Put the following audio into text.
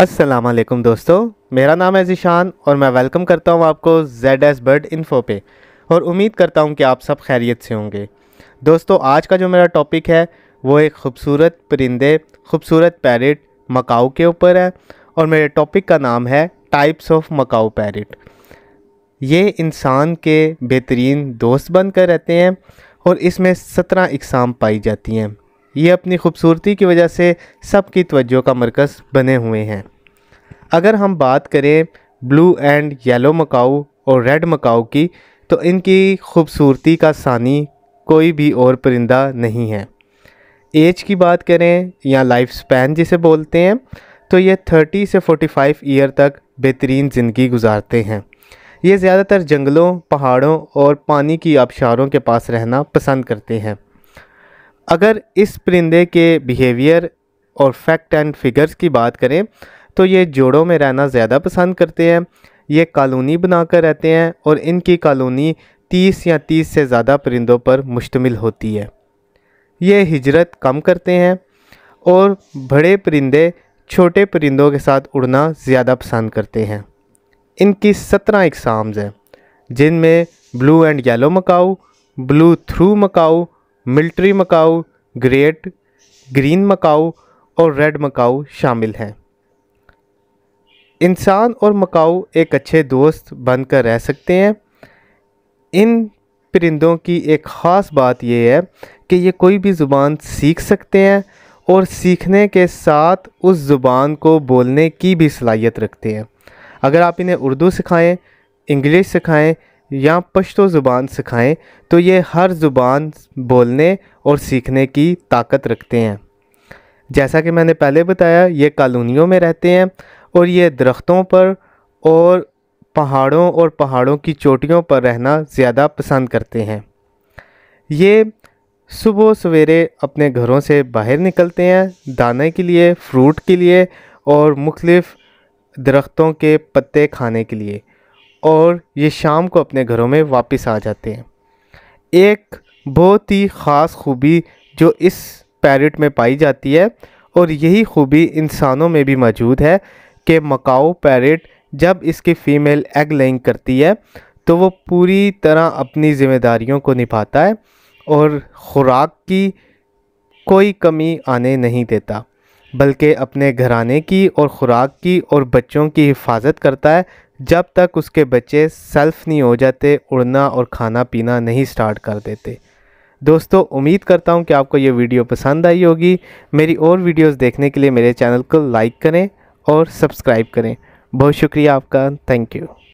वालेकुम दोस्तों मेरा नाम है ज़िशान और मैं वेलकम करता हूँ आपको जेड एस बर्ड इन्फो पे और उम्मीद करता हूँ कि आप सब खैरियत से होंगे दोस्तों आज का जो मेरा टॉपिक है वो एक ख़ूबसूरत परिंदे ख़ूबसूरत पैरट मकाऊ के ऊपर है और मेरे टॉपिक का नाम है टाइप्स ऑफ मकाऊ पैरट ये इंसान के बेहतरीन दोस्त बनकर रहते हैं और इसमें सत्रह इकसाम पाई जाती हैं ये अपनी खूबसूरती की वजह से सबकी तवज्जो का मरकज़ बने हुए हैं अगर हम बात करें ब्लू एंड येलो मकाऊ और रेड मकाऊ की तो इनकी खूबसूरती का सानी कोई भी और परिंदा नहीं है एज की बात करें या लाइफ स्पैन जिसे बोलते हैं तो ये 30 से 45 ईयर तक बेहतरीन ज़िंदगी गुजारते हैं ये ज़्यादातर जंगलों पहाड़ों और पानी की आबशारों के पास रहना पसंद करते हैं अगर इस परिंदे के बिहेवियर और फैक्ट एंड फिगर्स की बात करें तो ये जोड़ों में रहना ज़्यादा पसंद करते हैं ये कॉलोनी बनाकर रहते हैं और इनकी कॉलोनी तीस या तीस से ज़्यादा परिंदों पर मुश्तमिल होती है ये हिजरत कम करते हैं और बड़े परिंदे छोटे परिंदों के साथ उड़ना ज़्यादा पसंद करते हैं इनकी सत्रह इकसाम्स हैं जिनमें blue and yellow macaw blue throat macaw military macaw great green macaw और रेड मकाऊ शामिल हैं इंसान और मकाऊ एक अच्छे दोस्त बनकर रह सकते हैं इन परिंदों की एक ख़ास बात यह है कि ये कोई भी ज़ुबान सीख सकते हैं और सीखने के साथ उस ज़ुबान को बोलने की भी सलाहियत रखते हैं अगर आप इन्हें उर्दू सिखाएं इंग्लिश सिखाएं या पश्तो ज़ुबान सिखाएं तो ये हर ज़ुबान बोलने और सीखने की ताकत रखते हैं जैसा कि मैंने पहले बताया ये कॉलोनीों में रहते हैं और ये दरख्तों पर और पहाड़ों और पहाड़ों की चोटियों पर रहना ज़्यादा पसंद करते हैं ये सुबह सवेरे अपने घरों से बाहर निकलते हैं दाने के लिए फ्रूट के लिए और मुख्तलिफ़ दरख्तों के पत्ते खाने के लिए और ये शाम को अपने घरों में वापस आ जाते हैं एक बहुत ही ख़ास खूबी जो इस पैरट में पाई जाती है और यही खूबी इंसानों में भी मौजूद है कि मकाऊ पैरट जब इसकी फ़ीमेल एग लेइंग करती है तो वो पूरी तरह अपनी ज़िम्मेदारियों को निभाता है और ख़ुराक की कोई कमी आने नहीं देता बल्कि अपने घराने की और ख़ुराक की और बच्चों की हिफाजत करता है जब तक उसके बच्चे सेल्फ नहीं हो जाते उड़ना और खाना पीना नहीं स्टार्ट कर देते दोस्तों उम्मीद करता हूँ कि आपको ये वीडियो पसंद आई होगी मेरी और वीडियोस देखने के लिए मेरे चैनल को लाइक करें और सब्सक्राइब करें बहुत शुक्रिया आपका थैंक यू